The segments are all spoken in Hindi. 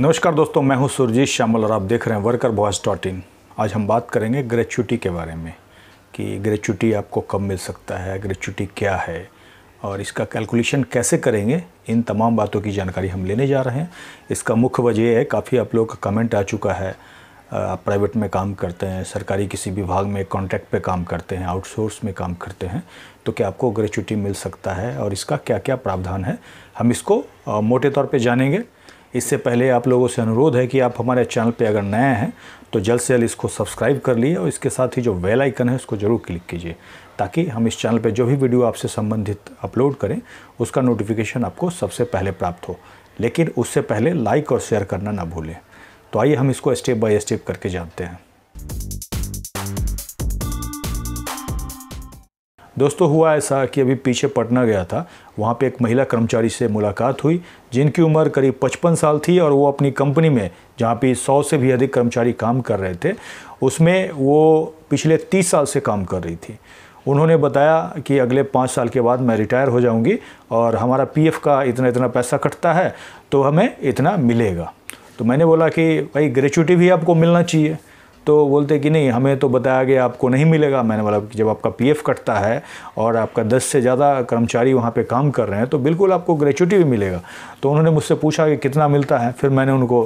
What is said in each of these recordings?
नमस्कार दोस्तों मैं हूं सुरजीत श्यामल और आप देख रहे हैं वर्कर बॉयस डॉट इन आज हम बात करेंगे ग्रेचुटी के बारे में कि ग्रेचुटी आपको कब मिल सकता है ग्रेचुटी क्या है और इसका कैलकुलेशन कैसे करेंगे इन तमाम बातों की जानकारी हम लेने जा रहे हैं इसका मुख्य वजह है काफ़ी आप लोग का कमेंट आ चुका है आप प्राइवेट में काम करते हैं सरकारी किसी विभाग में कॉन्ट्रैक्ट पे काम करते हैं आउटसोर्स में काम करते हैं तो क्या आपको ग्रेचुटी मिल सकता है और इसका क्या क्या प्रावधान है हम इसको मोटे तौर पे जानेंगे इससे पहले आप लोगों से अनुरोध है कि आप हमारे चैनल पे अगर नए हैं तो जल्द से जल्द इसको सब्सक्राइब कर लिए और इसके साथ ही जो वेल आइकन है उसको ज़रूर क्लिक कीजिए ताकि हम इस चैनल पर जो भी वीडियो आपसे संबंधित अपलोड करें उसका नोटिफिकेशन आपको सबसे पहले प्राप्त हो लेकिन उससे पहले लाइक और शेयर करना ना भूलें तो आइए हम इसको स्टेप बाय स्टेप करके जानते हैं दोस्तों हुआ ऐसा कि अभी पीछे पटना गया था वहाँ पे एक महिला कर्मचारी से मुलाकात हुई जिनकी उम्र करीब 55 साल थी और वो अपनी कंपनी में जहाँ पे 100 से भी अधिक कर्मचारी काम कर रहे थे उसमें वो पिछले 30 साल से काम कर रही थी उन्होंने बताया कि अगले पाँच साल के बाद मैं रिटायर हो जाऊँगी और हमारा पी का इतना इतना पैसा कटता है तो हमें इतना मिलेगा तो मैंने बोला कि भाई ग्रेचुटी भी आपको मिलना चाहिए तो बोलते कि नहीं हमें तो बताया गया आपको नहीं मिलेगा मैंने बोला जब आपका पीएफ कटता है और आपका दस से ज़्यादा कर्मचारी वहाँ पर काम कर रहे हैं तो बिल्कुल आपको ग्रेचुटी भी मिलेगा तो उन्होंने मुझसे पूछा कि कितना मिलता है फिर मैंने उनको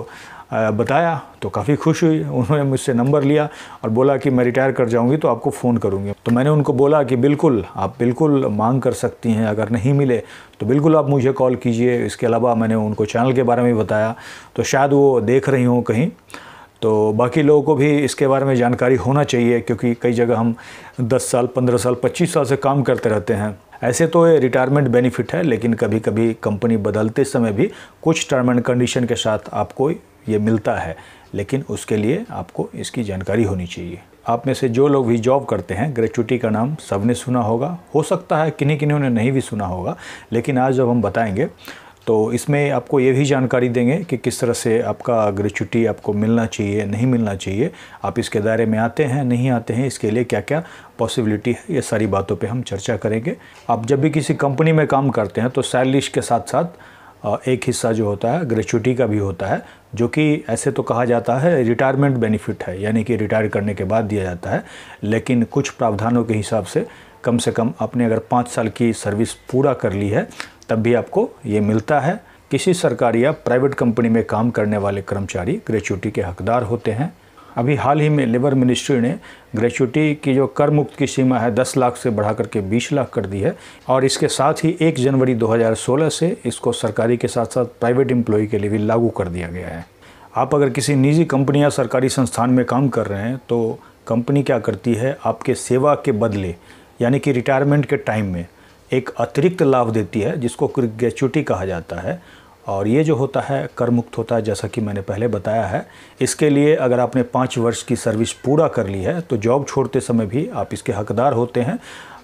बताया तो काफ़ी खुश हुई उन्होंने मुझसे नंबर लिया और बोला कि मैं रिटायर कर जाऊंगी तो आपको फ़ोन करूंगी तो मैंने उनको बोला कि बिल्कुल आप बिल्कुल मांग कर सकती हैं अगर नहीं मिले तो बिल्कुल आप मुझे कॉल कीजिए इसके अलावा मैंने उनको चैनल के बारे में बताया तो शायद वो देख रही हूँ कहीं तो बाकी लोगों को भी इसके बारे में जानकारी होना चाहिए क्योंकि कई जगह हम 10 साल 15 साल 25 साल से काम करते रहते हैं ऐसे तो ये रिटायरमेंट बेनिफिट है लेकिन कभी कभी कंपनी बदलते समय भी कुछ टर्म एंड कंडीशन के साथ आपको ये मिलता है लेकिन उसके लिए आपको इसकी जानकारी होनी चाहिए आप में से जो लोग भी जॉब करते हैं ग्रेचुटी का नाम सबने सुना होगा हो सकता है किन्हीं किन्हीं ने नहीं भी सुना होगा लेकिन आज जब हम बताएंगे तो इसमें आपको ये भी जानकारी देंगे कि किस तरह से आपका ग्रेचुटी आपको मिलना चाहिए नहीं मिलना चाहिए आप इसके दायरे में आते हैं नहीं आते हैं इसके लिए क्या क्या पॉसिबिलिटी है ये सारी बातों पे हम चर्चा करेंगे आप जब भी किसी कंपनी में काम करते हैं तो सैलरीश के साथ साथ एक हिस्सा जो होता है ग्रेचुटी का भी होता है जो कि ऐसे तो कहा जाता है रिटायरमेंट बेनिफिट है यानी कि रिटायर करने के बाद दिया जाता है लेकिन कुछ प्रावधानों के हिसाब से कम से कम आपने अगर पाँच साल की सर्विस पूरा कर ली है तब भी आपको ये मिलता है किसी सरकारी या प्राइवेट कंपनी में काम करने वाले कर्मचारी ग्रेचुटी के हकदार होते हैं अभी हाल ही में लेबर मिनिस्ट्री ने ग्रेचुटी की जो कर मुक्त की सीमा है 10 लाख से बढ़ा करके 20 लाख कर दी है और इसके साथ ही 1 जनवरी 2016 से इसको सरकारी के साथ साथ प्राइवेट एम्प्लॉय के लिए भी लागू कर दिया गया है आप अगर किसी निजी कंपनी या सरकारी संस्थान में काम कर रहे हैं तो कंपनी क्या करती है आपके सेवा के बदले यानी कि रिटायरमेंट के टाइम में एक अतिरिक्त लाभ देती है जिसको ग्रेचुटी कहा जाता है और ये जो होता है कर मुक्त होता है जैसा कि मैंने पहले बताया है इसके लिए अगर आपने पाँच वर्ष की सर्विस पूरा कर ली है तो जॉब छोड़ते समय भी आप इसके हकदार होते हैं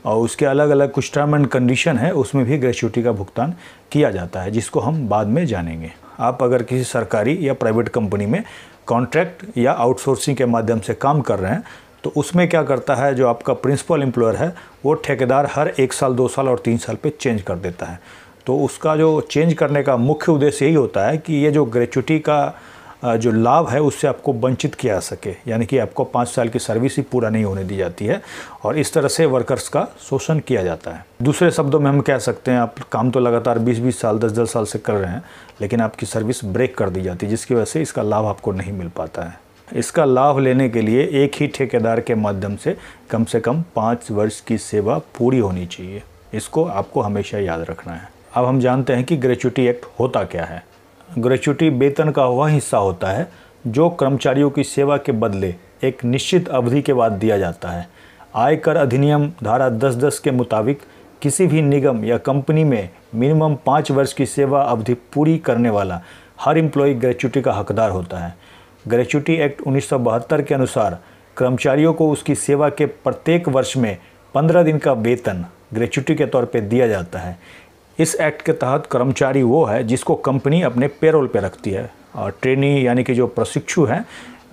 और उसके अलग अलग कुछ टर्म एंड कंडीशन है उसमें भी ग्रेचुटी का भुगतान किया जाता है जिसको हम बाद में जानेंगे आप अगर किसी सरकारी या प्राइवेट कंपनी में कॉन्ट्रैक्ट या आउटसोर्सिंग के माध्यम से काम कर रहे हैं तो उसमें क्या करता है जो आपका प्रिंसिपल एम्प्लॉयर है वो ठेकेदार हर एक साल दो साल और तीन साल पे चेंज कर देता है तो उसका जो चेंज करने का मुख्य उद्देश्य यही होता है कि ये जो ग्रेचुटी का जो लाभ है उससे आपको वंचित किया जा सके यानी कि आपको पाँच साल की सर्विस ही पूरा नहीं होने दी जाती है और इस तरह से वर्कर्स का शोषण किया जाता है दूसरे शब्दों में हम कह सकते हैं आप काम तो लगातार 20-20 साल 10-10 साल से कर रहे हैं लेकिन आपकी सर्विस ब्रेक कर दी जाती है जिसकी वजह से इसका लाभ आपको नहीं मिल पाता है इसका लाभ लेने के लिए एक ही ठेकेदार के माध्यम से कम से कम पाँच वर्ष की सेवा पूरी होनी चाहिए इसको आपको हमेशा याद रखना है अब हम जानते हैं कि ग्रेचुटी एक्ट होता क्या है ग्रेचुटी वेतन का वह हिस्सा होता है जो कर्मचारियों की सेवा के बदले एक निश्चित अवधि के बाद दिया जाता है आयकर अधिनियम धारा दस दस के मुताबिक किसी भी निगम या कंपनी में मिनिमम पाँच वर्ष की सेवा अवधि पूरी करने वाला हर इम्प्लॉय ग्रेचुटी का हकदार होता है ग्रेचुटी एक्ट उन्नीस के अनुसार कर्मचारियों को उसकी सेवा के प्रत्येक वर्ष में पंद्रह दिन का वेतन ग्रेचुटी के तौर पर दिया जाता है इस एक्ट के तहत कर्मचारी वो है जिसको कंपनी अपने पेरोल पे रखती है और ट्रेनी यानी कि जो प्रशिक्षु हैं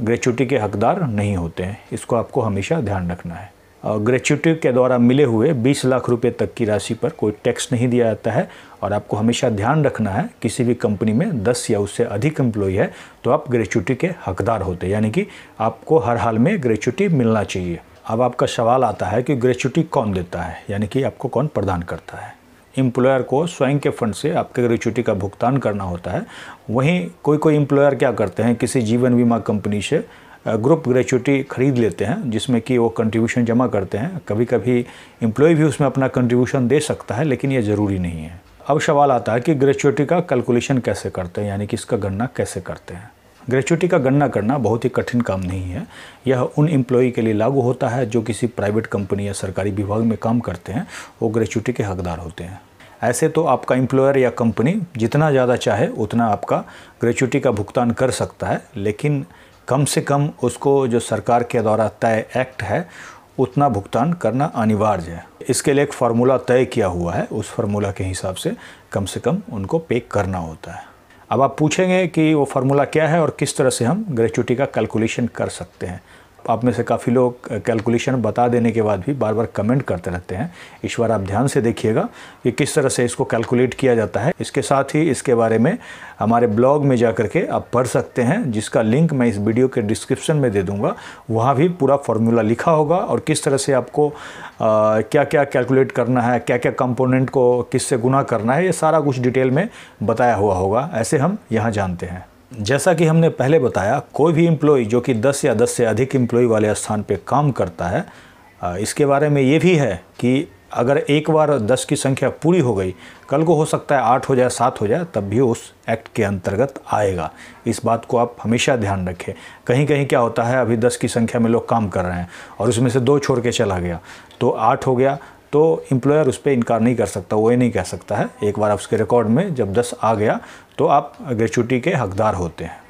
ग्रेचुटी के हकदार नहीं होते हैं इसको आपको हमेशा ध्यान रखना है ग्रेचुटी के द्वारा मिले हुए 20 लाख रुपए तक की राशि पर कोई टैक्स नहीं दिया जाता है और आपको हमेशा ध्यान रखना है किसी भी कंपनी में 10 या उससे अधिक एम्प्लॉय है तो आप ग्रेचुटी के हकदार होते यानी कि आपको हर हाल में ग्रेचुटी मिलना चाहिए अब आपका सवाल आता है कि ग्रेचुटी कौन देता है यानी कि आपको कौन प्रदान करता है एम्प्लॉयर को स्वयं के फंड से आपके ग्रेचुटी का भुगतान करना होता है वहीं कोई कोई एम्प्लॉयर क्या करते हैं किसी जीवन बीमा कंपनी से ग्रुप ग्रेचुटी खरीद लेते हैं जिसमें कि वो कंट्रीब्यूशन जमा करते हैं कभी कभी एम्प्लॉय भी उसमें अपना कंट्रीब्यूशन दे सकता है लेकिन ये ज़रूरी नहीं है अब सवाल आता है कि ग्रेचुटी का कैलकुलेशन कैसे करते हैं यानी कि इसका गणना कैसे करते हैं ग्रेचुटी का गणना करना बहुत ही कठिन काम नहीं है यह उन एम्प्लॉय के लिए लागू होता है जो किसी प्राइवेट कंपनी या सरकारी विभाग में काम करते हैं वो ग्रेचुटी के हकदार होते हैं ऐसे तो आपका एम्प्लॉयर या कंपनी जितना ज़्यादा चाहे उतना आपका ग्रेचुटी का भुगतान कर सकता है लेकिन कम से कम उसको जो सरकार के द्वारा तय एक्ट है उतना भुगतान करना अनिवार्य है इसके लिए एक फार्मूला तय किया हुआ है उस फार्मूला के हिसाब से कम से कम उनको पे करना होता है अब आप पूछेंगे कि वो फार्मूला क्या है और किस तरह से हम ग्रेचुटी का कैलकुलेशन कर सकते हैं आप में से काफ़ी लोग कैलकुलेशन बता देने के बाद भी बार बार कमेंट करते रहते हैं इस बार आप ध्यान से देखिएगा कि किस तरह से इसको कैलकुलेट किया जाता है इसके साथ ही इसके बारे में हमारे ब्लॉग में जा के आप पढ़ सकते हैं जिसका लिंक मैं इस वीडियो के डिस्क्रिप्शन में दे दूंगा वहाँ भी पूरा फॉर्मूला लिखा होगा और किस तरह से आपको आ, क्या क्या कैलकुलेट करना है क्या क्या कंपोनेंट को किससे गुना करना है ये सारा कुछ डिटेल में बताया हुआ होगा ऐसे हम यहाँ जानते हैं जैसा कि हमने पहले बताया कोई भी एम्प्लॉय जो कि 10 या 10 से अधिक एम्प्लॉय वाले स्थान पर काम करता है इसके बारे में ये भी है कि अगर एक बार 10 की संख्या पूरी हो गई कल को हो सकता है आठ हो जाए सात हो जाए तब भी उस एक्ट के अंतर्गत आएगा इस बात को आप हमेशा ध्यान रखें कहीं कहीं क्या होता है अभी 10 की संख्या में लोग काम कर रहे हैं और उसमें से दो छोड़ के चला गया तो आठ हो गया तो एम्प्लॉयर उस पर इनकार नहीं कर सकता वो ये नहीं कह सकता है एक बार आप उसके रिकॉर्ड में जब दस आ गया तो आप ग्रेचुटी के हकदार होते हैं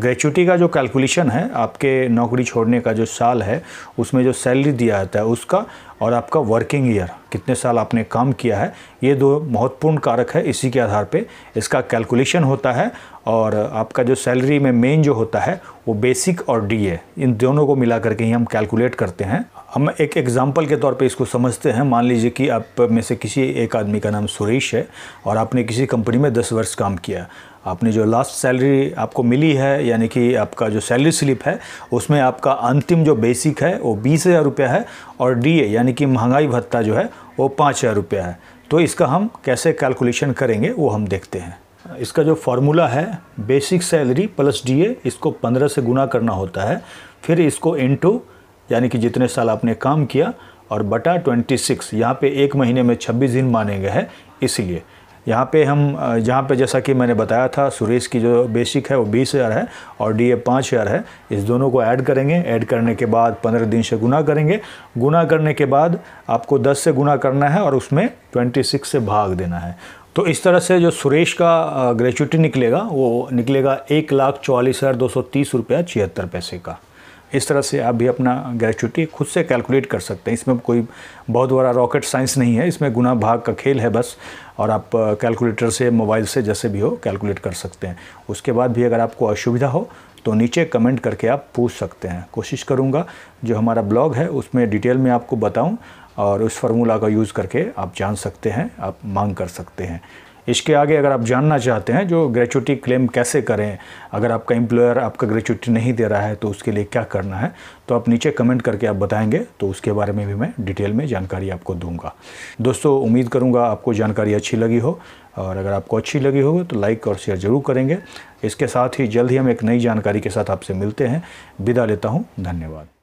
ग्रेचुटी का जो कैलकुलेशन है आपके नौकरी छोड़ने का जो साल है उसमें जो सैलरी दिया जाता है उसका और आपका वर्किंग ईयर कितने साल आपने काम किया है ये दो महत्वपूर्ण कारक है इसी के आधार पे इसका कैलकुलेशन होता है और आपका जो सैलरी में मेन जो होता है वो बेसिक और डीए इन दोनों को मिला करके ही हम कैलकुलेट करते हैं हम एक एग्ज़ाम्पल के तौर पे इसको समझते हैं मान लीजिए कि आप में से किसी एक आदमी का नाम सुरेश है और आपने किसी कंपनी में दस वर्ष काम किया आपने जो लास्ट सैलरी आपको मिली है यानी कि आपका जो सैलरी स्लिप है उसमें आपका अंतिम जो बेसिक है वो बीस हज़ार रुपया है और डी यानी कि महंगाई भत्ता जो है वो पाँच हज़ार रुपया है तो इसका हम कैसे कैलकुलेशन करेंगे वो हम देखते हैं इसका जो फार्मूला है बेसिक सैलरी प्लस डी इसको पंद्रह से गुना करना होता है फिर इसको इंटू यानी कि जितने साल आपने काम किया और बटा 26 यहाँ पर एक महीने में 26 दिन माने गए हैं इसलिए यहाँ पे हम जहाँ पे जैसा कि मैंने बताया था सुरेश की जो बेसिक है वो बीस हज़ार है और डी ए पाँच हज़ार है इस दोनों को ऐड करेंगे ऐड करने के बाद पंद्रह दिन से गुना करेंगे गुना करने के बाद आपको दस से गुना करना है और उसमें ट्वेंटी सिक्स से भाग देना है तो इस तरह से जो सुरेश का ग्रेचुटी निकलेगा वो निकलेगा एक लाख चौवालीस हज़ार दो सौ तीस रुपया छिहत्तर पैसे का इस तरह से आप भी अपना ग्रेचुटी खुद से कैलकुलेट कर सकते हैं इसमें कोई बहुत बड़ा रॉकेट साइंस नहीं है इसमें गुना भाग का खेल है बस और आप कैलकुलेटर से मोबाइल से जैसे भी हो कैलकुलेट कर सकते हैं उसके बाद भी अगर आपको असुविधा हो तो नीचे कमेंट करके आप पूछ सकते हैं कोशिश करूँगा जो हमारा ब्लॉग है उसमें डिटेल में आपको बताऊँ और उस फार्मूला का यूज़ करके आप जान सकते हैं आप मांग कर सकते हैं इसके आगे अगर आप जानना चाहते हैं जो ग्रेचुटी क्लेम कैसे करें अगर आपका एम्प्लॉयर आपका ग्रेचुटी नहीं दे रहा है तो उसके लिए क्या करना है तो आप नीचे कमेंट करके आप बताएंगे तो उसके बारे में भी मैं डिटेल में जानकारी आपको दूंगा दोस्तों उम्मीद करूंगा आपको जानकारी अच्छी लगी हो और अगर आपको अच्छी लगी हो तो लाइक और शेयर ज़रूर करेंगे इसके साथ ही जल्द ही हम एक नई जानकारी के साथ आपसे मिलते हैं विदा लेता हूँ धन्यवाद